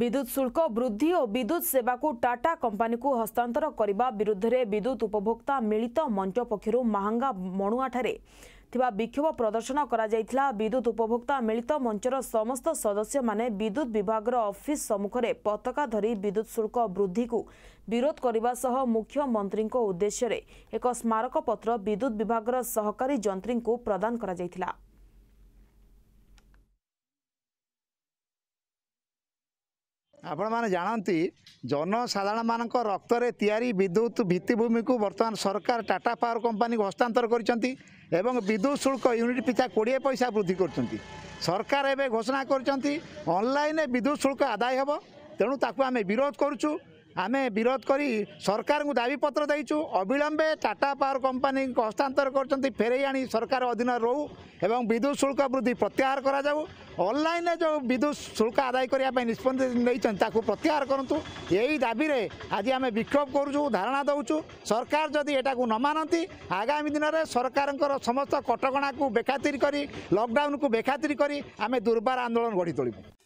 ବିଦ୍ୟୁତ୍ ଶୁଳ୍କ ବୃଦ୍ଧି ଓ ବିଦ୍ୟୁତ୍ ସେବାକୁ ଟାଟା କମ୍ପାନୀକୁ ହସ୍ତାନ୍ତର କରିବା ବିରୁଦ୍ଧରେ ବିଦ୍ୟୁତ୍ ଉପଭୋକ୍ତା ମିଳିତ ମଞ୍ଚ ପକ୍ଷରୁ ମାହାଙ୍ଗା ମଣୁଆଠାରେ ଥିବା ବିକ୍ଷୋଭ ପ୍ରଦର୍ଶନ କରାଯାଇଥିଲା ବିଦ୍ୟୁତ୍ ଉପଭୋକ୍ତା ମିଳିତ ମଞ୍ଚର ସମସ୍ତ ସଦସ୍ୟମାନେ ବିଦ୍ୟୁତ୍ ବିଭାଗର ଅଫିସ୍ ସମ୍ମୁଖରେ ପତାକା ଧରି ବିଦ୍ୟୁତ୍ ଶୁଳ୍କ ବୃଦ୍ଧିକୁ ବିରୋଧ କରିବା ସହ ମୁଖ୍ୟମନ୍ତ୍ରୀଙ୍କ ଉଦ୍ଦେଶ୍ୟରେ ଏକ ସ୍ମାରକପତ୍ର ବିଦ୍ୟୁତ୍ ବିଭାଗର ସହକାରୀ ଯନ୍ତ୍ରୀଙ୍କୁ ପ୍ରଦାନ କରାଯାଇଥିଲା ଆପଣମାନେ ଜାଣନ୍ତି ଜନସାଧାରଣମାନଙ୍କ ରକ୍ତରେ ତିଆରି ବିଦ୍ୟୁତ ଭିତ୍ତିଭୂମିକୁ ବର୍ତ୍ତମାନ ସରକାର ଟାଟା ପାୱାର କମ୍ପାନୀକୁ ହସ୍ତାନ୍ତର କରିଛନ୍ତି ଏବଂ ବିଦ୍ୟୁତ ଶୁଳ୍କ ୟୁନିଟ୍ ପିଛା କୋଡ଼ିଏ ପଇସା ବୃଦ୍ଧି କରୁଛନ୍ତି ସରକାର ଏବେ ଘୋଷଣା କରିଛନ୍ତି ଅନଲାଇନ୍ରେ ବିଦ୍ୟୁତ ଶୁଳ୍କ ଆଦାୟ ହେବ ତେଣୁ ତାକୁ ଆମେ ବିରୋଧ କରୁଛୁ ଆମେ ବିରୋଧ କରି ସରକାରଙ୍କୁ ଦାବିପତ୍ର ଦେଇଛୁ ଅବିଳମ୍ବେ ଟାଟା ପାୱାର କମ୍ପାନୀକୁ ହସ୍ତାନ୍ତର କରିଛନ୍ତି ଫେରାଇ ଆଣି ସରକାର ଅଧୀନରେ ରହୁ ଏବଂ ବିଦ୍ୟୁତ ଶୁଳ୍କ ବୃଦ୍ଧି ପ୍ରତ୍ୟାହାର କରାଯାଉ ଅନଲାଇନରେ ଯେଉଁ ବିଦ୍ୟୁତ ଶୁଳ୍କ ଆଦାୟ କରିବା ପାଇଁ ନିଷ୍ପତ୍ତି ନେଇଛନ୍ତି ତାକୁ ପ୍ରତ୍ୟାହାର କରନ୍ତୁ ଏହି ଦାବିରେ ଆଜି ଆମେ ବିକ୍ଷୋଭ କରୁଛୁ ଧାରଣା ଦେଉଛୁ ସରକାର ଯଦି ଏଟାକୁ ନ ମାନନ୍ତି ଆଗାମୀ ଦିନରେ ସରକାରଙ୍କର ସମସ୍ତ କଟକଣାକୁ ବେଖାତିର କରି ଲକଡାଉନକୁ ବେଖାତିର କରି ଆମେ ଦୁର୍ବାର ଆନ୍ଦୋଳନ ଗଢ଼ି ତୋଳିବୁ